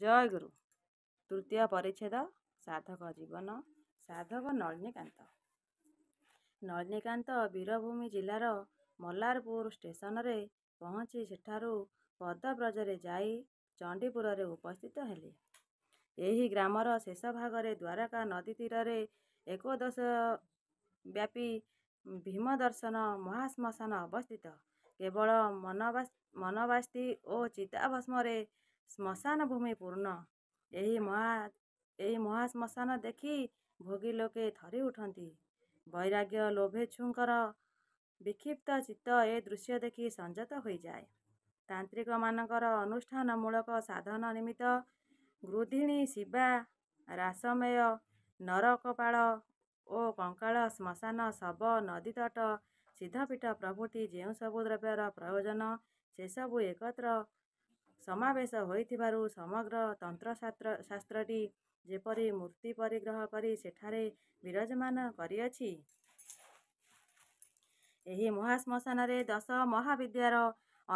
ଜୟ ଗୁରୁ ତୃତୀୟ ପରିଚ୍ଛେଦ ସାଧକ ଜୀବନ ସାଧକ ନଳିନୀକାନ୍ତ ନଳିନୀକାନ୍ତ ବୀରଭୂମି ଜିଲ୍ଲାର ମଲ୍ଲାରପୁର ଷ୍ଟେସନରେ ପହଞ୍ଚି ସେଠାରୁ ପଦବ୍ରଜରେ ଯାଇ ଚଣ୍ଡିପୁରରେ ଉପସ୍ଥିତ ହେଲେ ଏହି ଗ୍ରାମର ଶେଷ ଭାଗରେ ଦ୍ୱାରକା ନଦୀ ତୀରରେ ଏକଦଶ ବ୍ୟାପୀ ଭୀମଦର୍ଶନ ମହାଶ୍ମଶାନ ଅବସ୍ଥିତ କେବଳ ମନବାସ୍ ମନବାସ୍ତି ଓ ଚିତାଭସ୍ମରେ ଶ୍ମଶାନ ଭୂମି ପୂର୍ଣ୍ଣ ଏହି ମହା ଏହି ମହାଶ୍ମଶାନ ଦେଖି ଭୋଗୀ ଲୋକେ ଥରି ଉଠନ୍ତି ବୈରାଗ୍ୟ ଲୋଭେଛୁଙ୍କର ବିକ୍ଷିପ୍ତ ଚିତ୍ତ ଏ ଦୃଶ୍ୟ ଦେଖି ସଂଯତ ହୋଇଯାଏ ତାନ୍ତ୍ରିକମାନଙ୍କର ଅନୁଷ୍ଠାନମୂଳକ ସାଧନ ନିମିତ୍ତ ଗୃଧିଣୀ ଶିବା ରାସମେୟ ନରକପାଳ ଓ କଙ୍କାଳ ଶ୍ମଶାନ ଶବ ନଦୀତଟ ସିଦ୍ଧପୀଠ ପ୍ରଭୃତି ଯେଉଁ ସବୁ ଦ୍ରବ୍ୟର ପ୍ରୟୋଜନ ସେସବୁ ଏକତ୍ର ସମାବେଶ ହୋଇଥିବାରୁ ସମଗ୍ର ତନ୍ତ୍ରଶାସ୍ତ୍ର ଶାସ୍ତ୍ରଟି ଯେପରି ମୂର୍ତ୍ତି ପରିଗ୍ରହ କରି ସେଠାରେ ବିରାଜମାନ କରିଅଛି ଏହି ମହାଶ୍ମଶାନରେ ଦଶ ମହାବିଦ୍ୟାର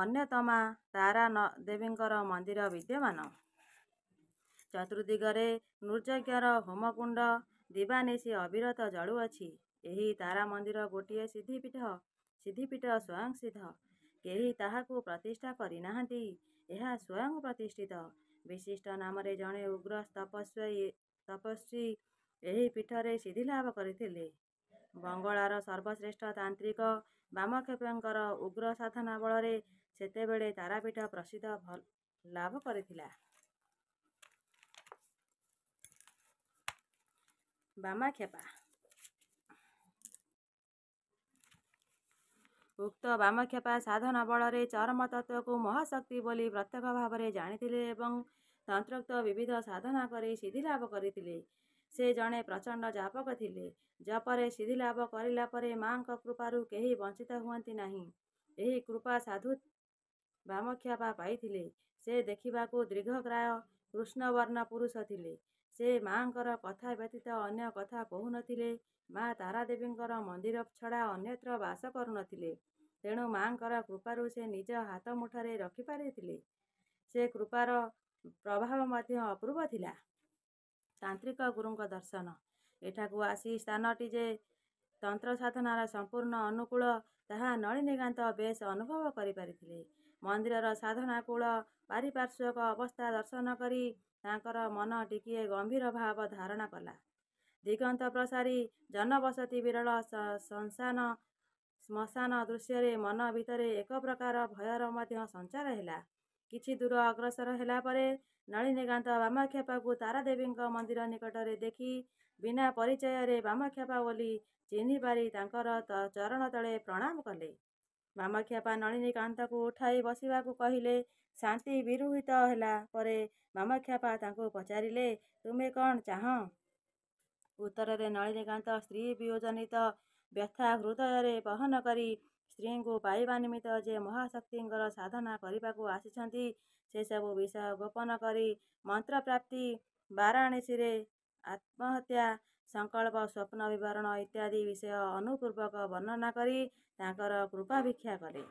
ଅନ୍ୟତମ ତାରା ଦେବୀଙ୍କର ମନ୍ଦିର ବିଦ୍ୟମାନ ଚତୁର୍ଦ୍ଦିଗରେ ନୃଯଜ୍ଞର ହୋମକୁଣ୍ଡ ଦିବାନିଶୀ ଅବିରତ ଜଳୁଅଛି ଏହି ତାରା ମନ୍ଦିର ଗୋଟିଏ ସିଦ୍ଧିପୀଠ ସିଦ୍ଧିପୀଠ ସ୍ୱୟଂସିଦ୍ଧ କେହି ତାହାକୁ ପ୍ରତିଷ୍ଠା କରିନାହାନ୍ତି ଏହା ସ୍ୱୟଂ ପ୍ରତିଷ୍ଠିତ ବିଶିଷ୍ଟ ନାମରେ ଜଣେ ଉଗ୍ର ତପସ୍ୱୀ ତପସ୍ୱୀ ଏହି ପୀଠରେ ସିଦ୍ଧି ଲାଭ କରିଥିଲେ ବଙ୍ଗଳାର ସର୍ବଶ୍ରେଷ୍ଠ ତାନ୍ତ୍ରିକ ବାମକ୍ଷେପଙ୍କର ଉଗ୍ର ସାଧନା ବଳରେ ସେତେବେଳେ ତାରାପୀଠ ପ୍ରସିଦ୍ଧ ଲାଭ କରିଥିଲା ବାମାକ୍ଷେପା ଉକ୍ତ ବାମକ୍ଷେପା ସାଧନ ବଳରେ ଚରମ ତତ୍ତ୍ୱକୁ ମହାଶକ୍ତି ବୋଲି ପ୍ରତ୍ୟକ୍ଷ ଭାବରେ ଜାଣିଥିଲେ ଏବଂ ତନ୍ତ୍ରୋକ୍ତ ବିବିଧ ସାଧନା କରି ସିଦ୍ଧିଲାଭ କରିଥିଲେ ସେ ଜଣେ ପ୍ରଚଣ୍ଡ ଜାପକ ଥିଲେ ଜପରେ ସିଦ୍ଧିଲାଭ କରିଲା ପରେ ମାଆଙ୍କ କୃପାରୁ କେହି ବଞ୍ଚିତ ହୁଅନ୍ତି ନାହିଁ ଏହି କୃପା ସାଧୁ ବାମକ୍ଷେପା ପାଇଥିଲେ ସେ ଦେଖିବାକୁ ଦୀର୍ଘକ୍ରାୟ କୃଷ୍ଣବର୍ଣ୍ଣ ପୁରୁଷ ଥିଲେ ସେ ମାଙ୍କର କଥା ବ୍ୟତୀତ ଅନ୍ୟ କଥା କହୁନଥିଲେ ମା ତାରାଦେବୀଙ୍କର ମନ୍ଦିର ଛଡ଼ା ଅନ୍ୟତ୍ର ବାସ କରୁନଥିଲେ ତେଣୁ ମାଙ୍କର କୃପାରୁ ସେ ନିଜ ହାତ ମୁଠାରେ ରଖିପାରିଥିଲେ ସେ କୃପାର ପ୍ରଭାବ ମଧ୍ୟ ଅପୂର୍ବ ଥିଲା ତାନ୍ତ୍ରିକ ଗୁରୁଙ୍କ ଦର୍ଶନ ଏଠାକୁ ଆସି ସ୍ଥାନଟି ଯେ ତନ୍ତ୍ର ସାଧନାର ସମ୍ପୂର୍ଣ୍ଣ ଅନୁକୂଳ ତାହା ନଳିନୀକାନ୍ତ ବେଶ ଅନୁଭବ କରିପାରିଥିଲେ ମନ୍ଦିରର ସାଧନାକୂଳ ପାରିପାର୍ଶ୍ୱକ ଅବସ୍ଥା ଦର୍ଶନ କରି ତାଙ୍କର ମନ ଟିକିଏ ଗମ୍ଭୀର ଭାବ ଧାରଣ କଲା ଦିଗନ୍ତ ପ୍ରସାରୀ ଜନବସତି ବିରଳ ଶ୍ମଶାନ ଶ୍ମଶାନ ଦୃଶ୍ୟରେ ମନ ଭିତରେ ଏକ ପ୍ରକାର ଭୟର ମଧ୍ୟ ସଞ୍ଚାର ହେଲା କିଛି ଦୂର ଅଗ୍ରସର ହେଲା ପରେ ନଳିନୀକାନ୍ତ ବାମକ୍ଷେପାକୁ ତାରାଦେବୀଙ୍କ ମନ୍ଦିର ନିକଟରେ ଦେଖି ବିନା ପରିଚୟରେ ବାମକ୍ଷେପା ବୋଲି ଚିହ୍ନି ପାରି ତାଙ୍କର ଚରଣ ତଳେ ପ୍ରଣାମ କଲେ ବାମକ୍ଷେପା ନଳିନୀକାନ୍ତକୁ ଉଠାଇ ବସିବାକୁ କହିଲେ ଶାନ୍ତି ବିରୋହିତ ହେଲା ପରେ ମାମାକ୍ଷାପା ତାଙ୍କୁ ପଚାରିଲେ ତୁମେ କ'ଣ ଚାହ ଉତ୍ତରରେ ନଳିନୀକାନ୍ତ ସ୍ତ୍ରୀ ବିୟୋଜନିତ ବ୍ୟଥା ହୃଦୟରେ ବହନ କରି ସ୍ତ୍ରୀଙ୍କୁ ପାଇବା ନିମିତ୍ତ ଯେ ମହାଶକ୍ତିଙ୍କର ସାଧନା କରିବାକୁ ଆସିଛନ୍ତି ସେସବୁ ବିଷୟ ଗୋପନ କରି ମନ୍ତ୍ରପ୍ରାପ୍ତି ବାରାଣସୀରେ ଆତ୍ମହତ୍ୟା ସଂକଳ୍ପ ସ୍ୱପ୍ନ ବିବରଣ ଇତ୍ୟାଦି ବିଷୟ ଅନୁପୂର୍ବକ ବର୍ଣ୍ଣନା କରି ତାଙ୍କର କୃପା ଭିକ୍ଷା କଲେ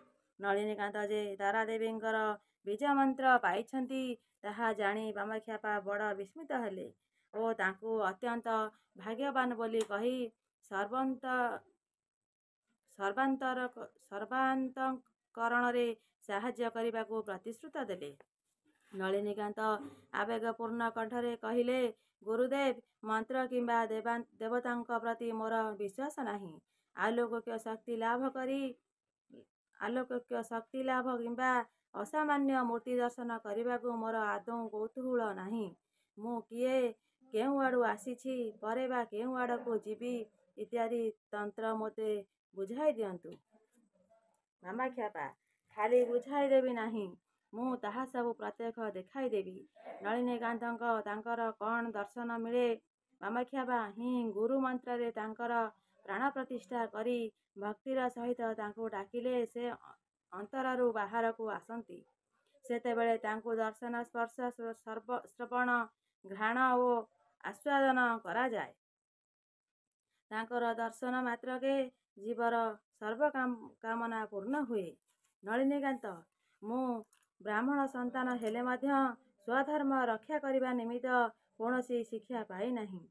ନଳିନୀକାନ୍ତ ଯେ ତାରାଦେବୀଙ୍କର ବିଜୟ ମନ୍ତ୍ର ପାଇଛନ୍ତି ତାହା ଜାଣି ବାମାକ୍ଷାପା ବଡ଼ ବିସ୍ମିତ ହେଲେ ଓ ତାଙ୍କୁ ଅତ୍ୟନ୍ତ ଭାଗ୍ୟବାନ ବୋଲି କହି ସର୍ବନ୍ତ ସର୍ବାନ୍ତର ସର୍ବାନ୍ତକରଣରେ ସାହାଯ୍ୟ କରିବାକୁ ପ୍ରତିଶ୍ରୁତି ଦେଲେ ନଳିନୀକାନ୍ତ ଆବେଗପୂର୍ଣ୍ଣ କଣ୍ଠରେ କହିଲେ ଗୁରୁଦେବ ମନ୍ତ୍ର କିମ୍ବା ଦେବତାଙ୍କ ପ୍ରତି ମୋର ବିଶ୍ୱାସ ନାହିଁ ଆଲୌକିକ ଶକ୍ତି ଲାଭ କରି ଆଲୌକିକ ଶକ୍ତି ଲାଭ କିମ୍ବା ଅସାମାନ୍ୟ ମୂର୍ତ୍ତି ଦର୍ଶନ କରିବାକୁ ମୋର ଆଦୌ କୌତୁହଳ ନାହିଁ ମୁଁ କିଏ କେଉଁ ଆଡ଼ୁ ଆସିଛି ପରେ ବା କେଉଁ ଆଡ଼କୁ ଯିବି ଇତ୍ୟାଦି ତନ୍ତ୍ର ମୋତେ ବୁଝାଇ ଦିଅନ୍ତୁ ମାମାକ୍ଷାପା ଖାଲି ବୁଝାଇ ଦେବି ନାହିଁ ମୁଁ ତାହା ସବୁ ପ୍ରତ୍ୟକ୍ଷ ଦେଖାଇଦେବି ନଳିନୀକାନ୍ତଙ୍କ ତାଙ୍କର କ'ଣ ଦର୍ଶନ ମିଳେ ମାମାକ୍ଷାପା ହିଁ ଗୁରୁ ମନ୍ତ୍ରରେ ତାଙ୍କର ପ୍ରାଣ ପ୍ରତିଷ୍ଠା କରି ଭକ୍ତିର ସହିତ ତାଙ୍କୁ ଡାକିଲେ ସେ ଅନ୍ତରରୁ ବାହାରକୁ ଆସନ୍ତି ସେତେବେଳେ ତାଙ୍କୁ ଦର୍ଶନ ସ୍ପର୍ଶ ସର୍ବ ଶ୍ରବଣ ଘ୍ରାଣ ଓ ଆସ୍ୱାଦନ କରାଯାଏ ତାଙ୍କର ଦର୍ଶନ ମାତ୍ରକେ ଜୀବର ସର୍ବକାମନା ପୂର୍ଣ୍ଣ ହୁଏ ନଳିନୀକାନ୍ତ ମୁଁ ବ୍ରାହ୍ମଣ ସନ୍ତାନ ହେଲେ ମଧ୍ୟ ସ୍ୱଧର୍ମ ରକ୍ଷା କରିବା ନିମିତ୍ତ କୌଣସି ଶିକ୍ଷା ନାହିଁ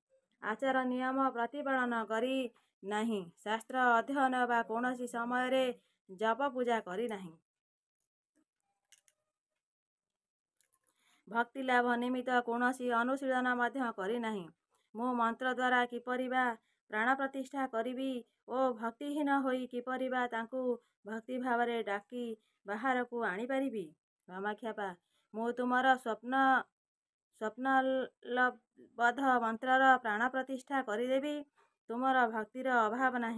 ଆଚାର ନିୟମ ପ୍ରତିପାଳନ କରି ନାହିଁ ଶାସ୍ତ୍ର ଅଧ୍ୟୟନ ବା କୌଣସି ସମୟରେ जप पूजा किना भक्ति लाभ निमित्त कनसि अनुशीलन मन्त्रद्वारा बा प्राण प्रतिष्ठा गरी ओ भक्तिहीन हो ताकु भक्ति भावक बाह्रको आमा म तुम स्वप् स्वप्लवध मन्त्रर प्राण प्रतिष्ठा गरिदेबि तुमर भक्तिर अभाव नै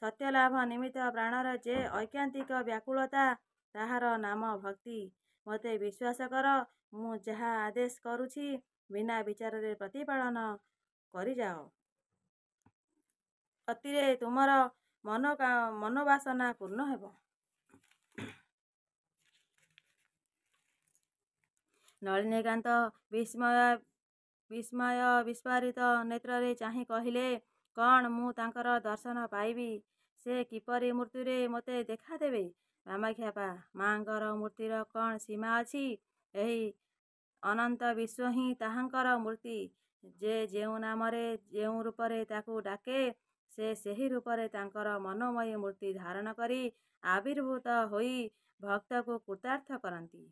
ସତ୍ୟଲାଭ ନିମିତ୍ତ ପ୍ରାଣର ଯେ ଐକ୍ୟାନ୍ତିକ ବ୍ୟାକୁଳତା ତାହାର ନାମ ଭକ୍ତି ମୋତେ ବିଶ୍ୱାସ କର ମୁଁ ଯାହା ଆଦେଶ କରୁଛି ବିନା ବିଚାରରେ ପ୍ରତିପାଳନ କରିଯାଅ ଅତିରେ ତୁମର ମନ ମନୋବାସନା ପୂର୍ଣ୍ଣ ହେବ ନଳିନୀକାନ୍ତ ବିସ୍ମୟ ବିସ୍ମୟ ବିସ୍ଫାରିତ ନେତ୍ରରେ ଚାହିଁ କହିଲେ କ'ଣ ମୁଁ ତାଙ୍କର ଦର୍ଶନ ପାଇବି ସେ କିପରି ମୃତ୍ୟୁରେ ମୋତେ ଦେଖାଦେବେ ମାମାକ୍ଷାପା ମାଆଙ୍କର ମୂର୍ତ୍ତିର କ'ଣ ସୀମା ଅଛି ଏହି ଅନନ୍ତ ବିଶ୍ୱ ହିଁ ତାହାଙ୍କର ମୂର୍ତ୍ତି ଯେ ଯେଉଁ ନାମରେ ଯେଉଁ ରୂପରେ ତାକୁ ଡାକେ ସେ ସେହି ରୂପରେ ତାଙ୍କର ମନୋମୟୀ ମୂର୍ତ୍ତି ଧାରଣ କରି ଆବିର୍ଭୂତ ହୋଇ ଭକ୍ତକୁ କୃତାର୍ଥ କରନ୍ତି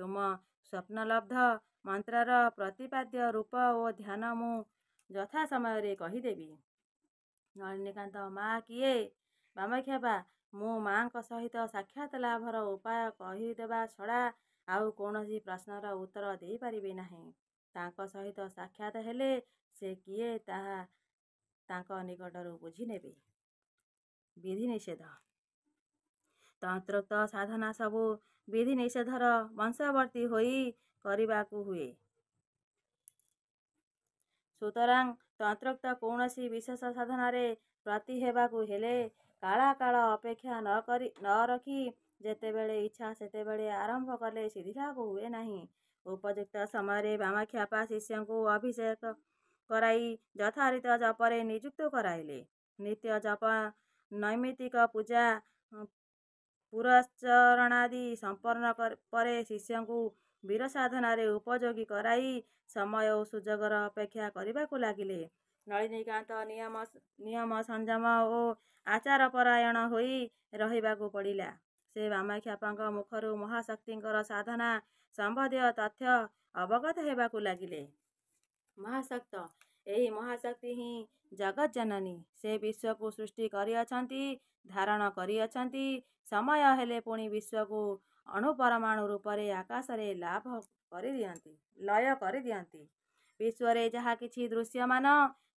ତୁମ ସ୍ୱପ୍ନଲବ୍ଧ ମନ୍ତ୍ରର ପ୍ରତିପାଦ୍ୟ ରୂପ ଓ ଧ୍ୟାନ ମୁଁ ଯଥା ସମୟରେ କହିଦେବି ନଳିନୀକାନ୍ତ ମା କିଏ ବା ମୁଁ ମାଆଙ୍କ ସହିତ ସାକ୍ଷାତ ଲାଭର ଉପାୟ କହିଦେବା ଛଡ଼ା ଆଉ କୌଣସି ପ୍ରଶ୍ନର ଉତ୍ତର ଦେଇପାରିବି ନାହିଁ ତାଙ୍କ ସହିତ ସାକ୍ଷାତ ହେଲେ ସେ କିଏ ତାହା ତାଙ୍କ ନିକଟରୁ ବୁଝିନେବି ବିଧିନିଷେଧ ତନ୍ତ୍ରୋକ୍ତ ସାଧନା ସବୁ ବିଧି ନିଷେଧର ବଂଶବର୍ତ୍ତୀ ହୋଇ କରିବାକୁ ହୁଏ ସୁତରାଂ ତନ୍ତ୍ରୋକ୍ତ କୌଣସି ବିଶେଷ ସାଧନାରେ ପ୍ରତି ହେବାକୁ ହେଲେ କାଳା କାଳ ଅପେକ୍ଷା ନକରି ନ ରଖି ଯେତେବେଳେ ଇଚ୍ଛା ସେତେବେଳେ ଆରମ୍ଭ କଲେ ସିଧା ହୁଏ ନାହିଁ ଉପଯୁକ୍ତ ସମୟରେ ବାମାକ୍ଷାପା ଶିଷ୍ୟଙ୍କୁ ଅଭିଷେକ କରାଇ ଯଥାରୀତ ଜପରେ ନିଯୁକ୍ତ କରାଇଲେ ନିତ୍ୟ ଜପ ନୈମିତିକ ପୂଜା ପୁରସ୍ଚରଣାଦି ସମ୍ପନ୍ନ ପରେ ଶିଷ୍ୟଙ୍କୁ ବୀର ସାଧନାରେ ଉପଯୋଗୀ କରାଇ ସମୟ ଓ ସୁଯୋଗର ଅପେକ୍ଷା କରିବାକୁ ଲାଗିଲେ ନଳିନୀକାନ୍ତ ନିୟମ ନିୟମ ସଂଯମ ଓ ଆଚାର ପରାୟଣ ହୋଇ ରହିବାକୁ ପଡ଼ିଲା ସେ ବାମାକ୍ଷାପାଙ୍କ ମୁଖରୁ ମହାଶକ୍ତିଙ୍କର ସାଧନା ସମ୍ବନ୍ଧୀୟ ତଥ୍ୟ ଅବଗତ ହେବାକୁ ଲାଗିଲେ ମହାଶକ୍ତ ଏହି ମହାଶକ୍ତି ହିଁ ଜଗତ ଜନନୀ ସେ ବିଶ୍ୱକୁ ସୃଷ୍ଟି କରିଅଛନ୍ତି ଧାରଣ କରିଅଛନ୍ତି ସମୟ ହେଲେ ପୁଣି ବିଶ୍ୱକୁ ଅଣୁପରମାଣୁ ରୂପରେ ଆକାଶରେ ଲାଭ କରିଦିଅନ୍ତି ଲୟ କରିଦିଅନ୍ତି ବିଶ୍ୱରେ ଯାହା କିଛି ଦୃଶ୍ୟମାନ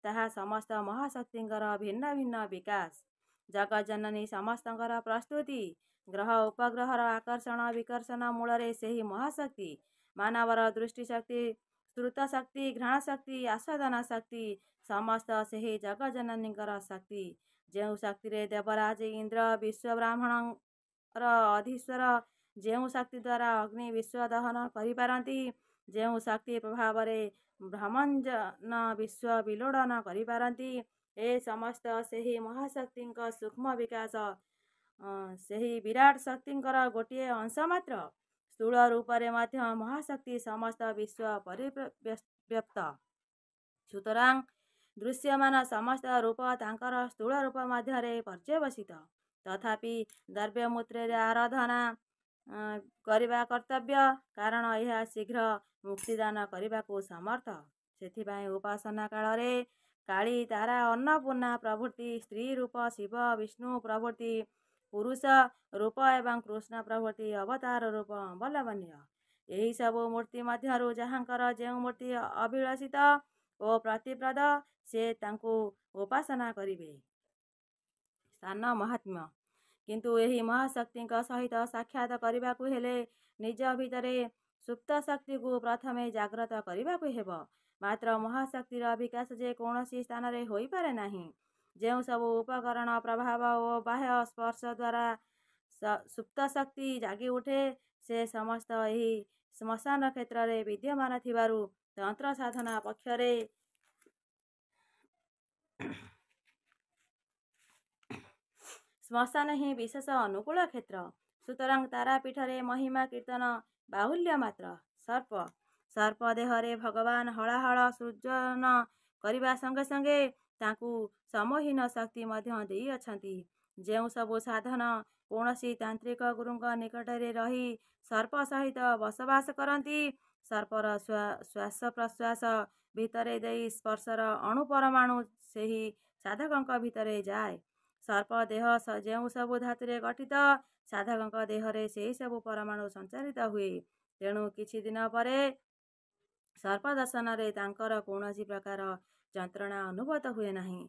ତାହା ସମସ୍ତ ମହାଶକ୍ତିଙ୍କର ଭିନ୍ନ ଭିନ୍ନ ବିକାଶ ଜଗଜନନୀ ସମସ୍ତଙ୍କର ପ୍ରସ୍ତୁତି ଗ୍ରହ ଉପଗ୍ରହର ଆକର୍ଷଣ ବିକର୍ଷଣ ମୂଳରେ ସେହି ମହାଶକ୍ତି ମାନବର ଦୃଷ୍ଟିଶକ୍ତି ଶ୍ରୁତ ଶକ୍ତି ଘ୍ରାଣ ଶକ୍ତି ଆସ୍ୱାଦନ ଶକ୍ତି ସମସ୍ତ ସେହି ଜଗଜନନୀଙ୍କର ଶକ୍ତି ଯେଉଁ ଶକ୍ତିରେ ଦେବରାଜ ଇନ୍ଦ୍ର ବିଶ୍ୱବ୍ରାହ୍ମଣର ଅଧୀଶ୍ୱର ଯେଉଁ ଶକ୍ତି ଦ୍ୱାରା ଅଗ୍ନି ବିଶ୍ୱ ଦହନ କରିପାରନ୍ତି ଯେଉଁ ଶକ୍ତି ପ୍ରଭାବରେ ଭ୍ରମଞ୍ଜନ ବିଶ୍ୱ ବିଲୋଡ଼ନ କରିପାରନ୍ତି ଏ ସମସ୍ତ ସେହି ମହାଶକ୍ତିଙ୍କ ସୂକ୍ଷ୍ମ ବିକାଶ ସେହି ବିରାଟ ଶକ୍ତିଙ୍କର ଗୋଟିଏ ଅଂଶ ମାତ୍ର ସ୍ଥୂଳ ରୂପରେ ମଧ୍ୟ ମହାଶକ୍ତି ସମସ୍ତ ବିଶ୍ୱ ପରିବ୍ୟାପ୍ତ ସୁତରାଂ ଦୃଶ୍ୟମାନ ସମସ୍ତ ରୂପ ତାଙ୍କର ସ୍ଥୂଳ ରୂପ ମଧ୍ୟରେ ପର୍ଯ୍ୟବସିତ ତଥାପି ଦ୍ରବ୍ୟମୂତ୍ରରେ ଆରାଧନା କରିବା କର୍ତ୍ତବ୍ୟ କାରଣ ଏହା ଶୀଘ୍ର ମୁକ୍ତିଦାନ କରିବାକୁ ସମର୍ଥ ସେଥିପାଇଁ ଉପାସନା କାଳରେ କାଳୀ ତାରା ଅନ୍ନପୂର୍ଣ୍ଣା ପ୍ରଭୃତି ସ୍ତ୍ରୀ ରୂପ ଶିବ ବିଷ୍ଣୁ ପ୍ରଭୃତି ପୁରୁଷ ରୂପ ଏବଂ କୃଷ୍ଣ ପ୍ରଭୃତି ଅବତାର ରୂପ ଅବଲମ୍ବନୀୟ ଏହିସବୁ ମୂର୍ତ୍ତି ମଧ୍ୟରୁ ଯାହାଙ୍କର ଯେଉଁ ମୂର୍ତ୍ତି ଅଭିଳାଷିତ ଓ ପ୍ରତିପ୍ରଦ ସେ ତାଙ୍କୁ ଉପାସନା କରିବେ ସ୍ଥାନ ମହାତ୍ମ୍ୟ କିନ୍ତୁ ଏହି ମହାଶକ୍ତିଙ୍କ ସହିତ ସାକ୍ଷାତ କରିବାକୁ ହେଲେ ନିଜ ଭିତରେ ସୁପ୍ତ ଶକ୍ତିକୁ ପ୍ରଥମେ ଜାଗ୍ରତ କରିବାକୁ ହେବ ମାତ୍ର ମହାଶକ୍ତିର ବିକାଶ ଯେ କୌଣସି ସ୍ଥାନରେ ହୋଇପାରେ ନାହିଁ ଯେଉଁ ସବୁ ଉପକରଣ ପ୍ରଭାବ ଓ ବାହ୍ୟ ସ୍ପର୍ଶ ଦ୍ୱାରା ସୁପ୍ତ ଶକ୍ତି ଜାଗି ଉଠେ ସେ ସମସ୍ତ ଏହି ଶ୍ମଶାନ କ୍ଷେତ୍ରରେ ବିଦ୍ୟମାନ ଥିବାରୁ ତନ୍ତ୍ର ସାଧନା ପକ୍ଷରେ ଶ୍ମଶାନ ହିଁ ବିଶେଷ ଅନୁକୂଳ କ୍ଷେତ୍ର ସୁତରାଂ ତାରାପୀଠରେ ମହିମା କୀର୍ତ୍ତନ ବାହୁଲ୍ୟ ମାତ୍ର ସର୍ପ ସର୍ପ ଦେହରେ ଭଗବାନ ହଳାହଳ ସୃଜନ କରିବା ସଙ୍ଗେ ସଙ୍ଗେ ତାଙ୍କୁ ସମହୀନ ଶକ୍ତି ମଧ୍ୟ ଦେଇଅଛନ୍ତି ଯେଉଁ ସବୁ ସାଧନ କୌଣସି ତାନ୍ତ୍ରିକ ଗୁରୁଙ୍କ ନିକଟରେ ରହି ସର୍ପ ସହିତ ବସବାସ କରନ୍ତି ସର୍ପର ଶ୍ୱାସ ପ୍ରଶ୍ୱାସ ଭିତରେ ଦେଇ ସ୍ପର୍ଶର ଅଣୁପରମାଣୁ ସେହି ସାଧକଙ୍କ ଭିତରେ ଯାଏ ସର୍ପ ଦେହ ଯେଉଁ ସବୁ ଧାତୁରେ ଗଠିତ ସାଧକଙ୍କ ଦେହରେ ସେହିସବୁ ପରମାଣୁ ସଞ୍ଚାରିତ ହୁଏ ତେଣୁ କିଛି ଦିନ ପରେ ସର୍ପଦର୍ଶନରେ ତାଙ୍କର କୌଣସି ପ୍ରକାର ଯନ୍ତ୍ରଣା ଅନୁଭୂତ ହୁଏ ନାହିଁ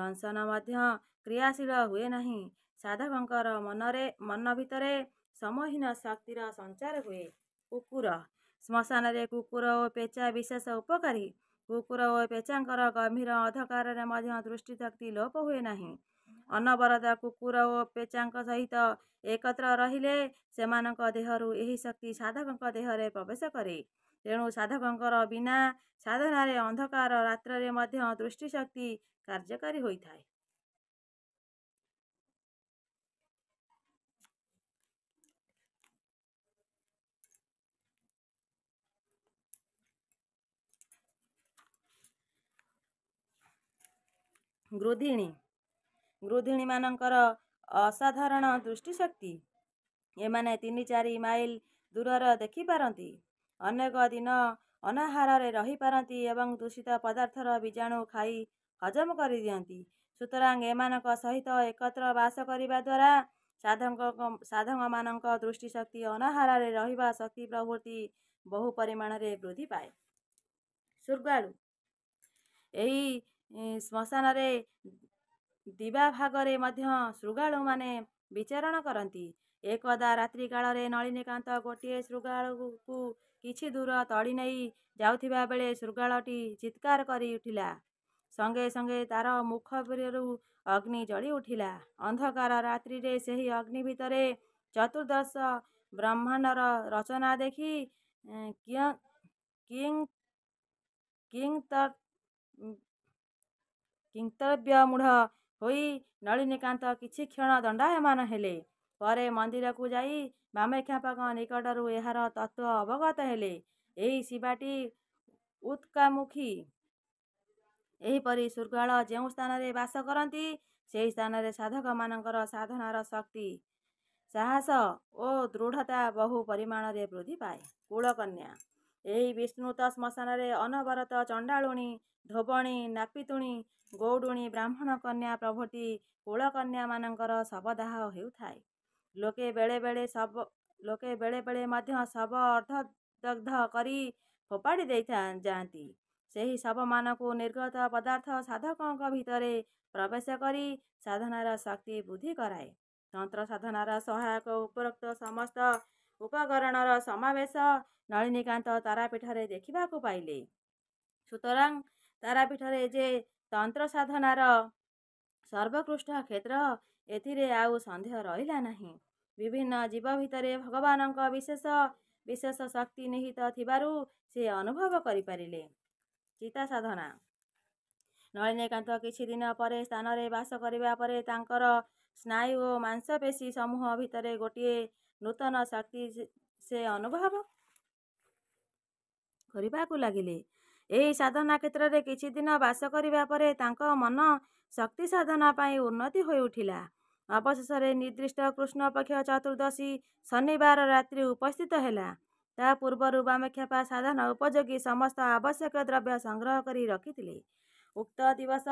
ଦଂଶନ ମଧ୍ୟ କ୍ରିୟାଶୀଳ ହୁଏ ନାହିଁ ସାଧକଙ୍କର ମନରେ ମନ ଭିତରେ ସମହୀନ ଶକ୍ତିର ସଞ୍ଚାର ହୁଏ କୁକୁର ଶ୍ମଶାନରେ କୁକୁର ଓ ପେଚା ବିଶେଷ ଉପକାରୀ କୁକୁର ଓ ପେଚାଙ୍କର ଗଭୀର ଅଧକାରରେ ମଧ୍ୟ ଦୃଷ୍ଟିଶକ୍ତି ଲୋପ ହୁଏ ନାହିଁ ଅନବରତ କୁକୁର ଓ ପେଚାଙ୍କ ସହିତ ଏକତ୍ର ରହିଲେ ସେମାନଙ୍କ ଦେହରୁ ଏହି ଶକ୍ତି ସାଧକଙ୍କ ଦେହରେ ପ୍ରବେଶ କରେ ତେଣୁ ସାଧକଙ୍କର ବିନା ସାଧନାରେ ଅନ୍ଧକାର ରାତ୍ରରେ ମଧ୍ୟ ଦୃଷ୍ଟିଶକ୍ତି କାର୍ଯ୍ୟକାରୀ ହୋଇଥାଏ ଗୃଧିଣୀ ଗୃଧିଣୀମାନଙ୍କର ଅସାଧାରଣ ଦୃଷ୍ଟିଶକ୍ତି ଏମାନେ ତିନି ଚାରି ମାଇଲ ଦୂରର ଦେଖିପାରନ୍ତି ଅନେକ ଦିନ ଅନାହାରରେ ରହିପାରନ୍ତି ଏବଂ ଦୂଷିତ ପଦାର୍ଥର ବୀଜାଣୁ ଖାଇ ହଜମ କରିଦିଅନ୍ତି ସୁତରାଂ ଏମାନଙ୍କ ସହିତ ଏକତ୍ର ବାସ କରିବା ଦ୍ୱାରା ସାଧକ ସାଧକମାନଙ୍କ ଦୃଷ୍ଟିଶକ୍ତି ଅନାହାରରେ ରହିବା ଶକ୍ତି ପ୍ରଭୃତି ବହୁ ପରିମାଣରେ ବୃଦ୍ଧି ପାଏ ସ୍ୱର୍ଗାଳୁ ଏହି ଶ୍ମଶାନରେ शृगालु म विचारण गर एकद रात्रिकाल नलिनकान्त गोटे शृगा कि दूर तडि जाउँदा बेला शृगाटी चित्कार गरिे सँगै तार मुखहरू अग्नि जिउ अन्धकार रात्रिरे अग्निभर चतुर्दश ब्रह्माण्ड रचना देखिङ किङ्क्य मुढ ହୋଇ ନଳିନୀକାନ୍ତ କିଛି କ୍ଷଣ ଦଣ୍ଡାୟମାନ ହେଲେ ପରେ ମନ୍ଦିରକୁ ଯାଇ ବାମେକ୍ଷାପଙ୍କ ନିକଟରୁ ଏହାର ତତ୍ତ୍ୱ ଅବଗତ ହେଲେ ଏହି ଶିବାଟି ଉତ୍କାମୁଖୀ ଏହିପରି ସ୍ୱର୍ଗାଳ ଯେଉଁ ସ୍ଥାନରେ ବାସ କରନ୍ତି ସେହି ସ୍ଥାନରେ ସାଧକମାନଙ୍କର ସାଧନାର ଶକ୍ତି ସାହସ ଓ ଦୃଢ଼ତା ବହୁ ପରିମାଣରେ ବୃଦ୍ଧି ପାଏ କୁଳକନ୍ୟା ଏହି ବିଷ୍ଣୁ ତ ଶ୍ମଶାନରେ ଅନବରତ ଚଣ୍ଡାଳୁଣୀ ଧୋବଣୀ ନାପିତୁଣୀ ଗୌଡ଼ୁଣୀ ବ୍ରାହ୍ମଣ କନ୍ୟା ପ୍ରଭୃତି କୁଳକନ୍ୟାମାନଙ୍କର ଶବଦାହ ହେଉଥାଏ ଲୋକେ ବେଳେବେଳେ ଶବ ଲୋକେ ବେଳେବେଳେ ମଧ୍ୟ ଶବ ଅର୍ଦ୍ଧଦଗ୍ଧ କରି ଫୋପାଡ଼ି ଦେଇଥା ଯାଆନ୍ତି ସେହି ଶବମାନଙ୍କୁ ନିର୍ଗତ ପଦାର୍ଥ ସାଧକଙ୍କ ଭିତରେ ପ୍ରବେଶ କରି ସାଧନାର ଶକ୍ତି ବୃଦ୍ଧି କରାଏ ତନ୍ତ୍ର ସାଧନାର ସହାୟକ ଉପରୋକ୍ତ ସମସ୍ତ ଉପକରଣର ସମାବେଶ ନଳିନୀକାନ୍ତ ତାରାପୀଠରେ ଦେଖିବାକୁ ପାଇଲେ ସୁତରାଂ ତାରାପୀଠରେ ଯେ ତନ୍ତ୍ର ସାଧନାର ସର୍ବୋକୃଷ୍ଟ କ୍ଷେତ୍ର ଏଥିରେ ଆଉ ସନ୍ଦେହ ରହିଲା ନାହିଁ ବିଭିନ୍ନ ଜୀବ ଭିତରେ ଭଗବାନଙ୍କ ବିଶେଷ ବିଶେଷ ଶକ୍ତି ନିହିତ ଥିବାରୁ ସେ ଅନୁଭବ କରିପାରିଲେ ଚିତା ସାଧନା ନଳିନୀକାନ୍ତ କିଛି ଦିନ ପରେ ସ୍ଥାନରେ ବାସ କରିବା ପରେ ତାଙ୍କର ସ୍ନାୟୁ ଓ ମାଂସପେଶୀ ସମୂହ ଭିତରେ ଗୋଟିଏ ନୂତନ ଶକ୍ତି ସେ ଅନୁଭବ କରିବାକୁ ଲାଗିଲେ ଏହି ସାଧନା କ୍ଷେତ୍ରରେ କିଛି ଦିନ ବାସ କରିବା ପରେ ତାଙ୍କ ମନ ଶକ୍ତି ସାଧନା ପାଇଁ ଉନ୍ନତି ହୋଇଉଠିଲା ଅବଶେଷରେ ନିର୍ଦ୍ଦିଷ୍ଟ କୃଷ୍ଣପକ୍ଷ ଚତୁର୍ଦ୍ଦଶୀ ଶନିବାର ରାତ୍ରି ଉପସ୍ଥିତ ହେଲା ତା ପୂର୍ବରୁ ବାମକ୍ଷେପା ସାଧନ ଉପଯୋଗୀ ସମସ୍ତ ଆବଶ୍ୟକ ଦ୍ରବ୍ୟ ସଂଗ୍ରହ କରି ରଖିଥିଲେ ଉକ୍ତ ଦିବସ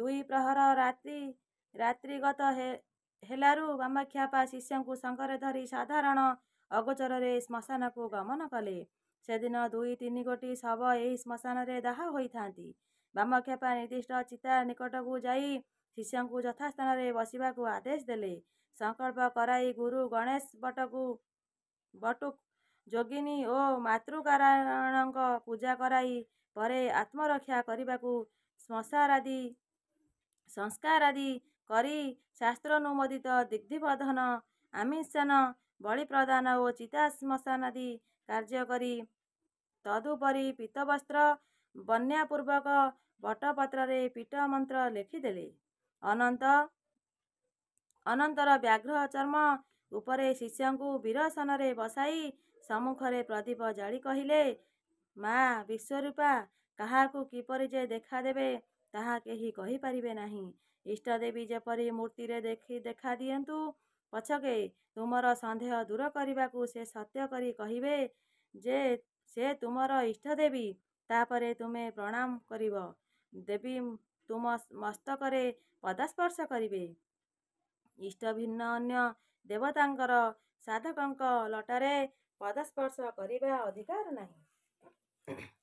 ଦୁଇ ପ୍ରହର ରାତ୍ରି ରାତ୍ରିଗତ ହେ ହେଲାରୁ ବାମାକ୍ଷାପା ଶିଷ୍ୟଙ୍କୁ ସଙ୍ଗରେ ଧରି ସାଧାରଣ ଅଗୋଚରରେ ଶ୍ମଶାନକୁ ଗମନ କଲେ ସେଦିନ ଦୁଇ ତିନି କୋଟି ଶବ ଏହି ଶ୍ମଶାନରେ ଦାହ ହୋଇଥାନ୍ତି ବାମକ୍ଷାପା ନିର୍ଦ୍ଦିଷ୍ଟ ଚିତା ନିକଟକୁ ଯାଇ ଶିଷ୍ୟଙ୍କୁ ଯଥା ସ୍ଥାନରେ ବସିବାକୁ ଆଦେଶ ଦେଲେ ସଂକଳ୍ପ କରାଇ ଗୁରୁ ଗଣେଶ ବଟକୁ ବଟୁ ଯୋଗିନୀ ଓ ମାତୃକାରଣଙ୍କ ପୂଜା କରାଇ ପରେ ଆତ୍ମରକ୍ଷା କରିବାକୁ ଶ୍ମଶାନ ଆଦି ସଂସ୍କାର ଆଦି କରି ଶାସ୍ତ୍ର ଅନୁମୋଦିତ ଦିଗ୍ଧିବୋଧନ ଆମିଷାନ ବଳି ପ୍ରଦାନ ଓ ଶ୍ମଶାନ ଆଦି କାର୍ଯ୍ୟ କରି ତଦୁପରି ପୀତବସ୍ତ୍ର ବନ୍ୟାପୂର୍ବକ ବଟପତ୍ରରେ ପୀଠ ମନ୍ତ୍ର ଲେଖିଦେଲେ ଅନନ୍ତ ଅନନ୍ତର ବ୍ୟାଘ୍ର ଚର୍ମ ଉପରେ ଶିଷ୍ୟଙ୍କୁ ବୀରସନରେ ବସାଇ ସମ୍ମୁଖରେ ପ୍ରଦୀପ ଜାଳି କହିଲେ ମା ବିଶ୍ୱରୂପା କାହାକୁ କିପରି ଯେ ଦେଖାଦେବେ ତାହା କେହି କହିପାରିବେ ନାହିଁ ଇଷ୍ଟଦେବୀ ଯେପରି ମୂର୍ତ୍ତିରେ ଦେଖି ଦେଖା ଦିଅନ୍ତୁ ପଛକେ ତୁମର ସନ୍ଦେହ ଦୂର କରିବାକୁ ସେ ସତ୍ୟ କରି କହିବେ ଯେ ସେ ତୁମର ଇଷ୍ଟଦେବୀ ତାପରେ ତୁମେ ପ୍ରଣାମ କରିବ ଦେବୀ ତୁମ ମସ୍ତକରେ ପଦସ୍ପର୍ଶ କରିବେ ଇଷ୍ଟ ଭିନ୍ନ ଅନ୍ୟ ଦେବତାଙ୍କର ସାଧକଙ୍କ ଲଟାରେ ପଦସ୍ପର୍ଶ କରିବା ଅଧିକାର ନାହିଁ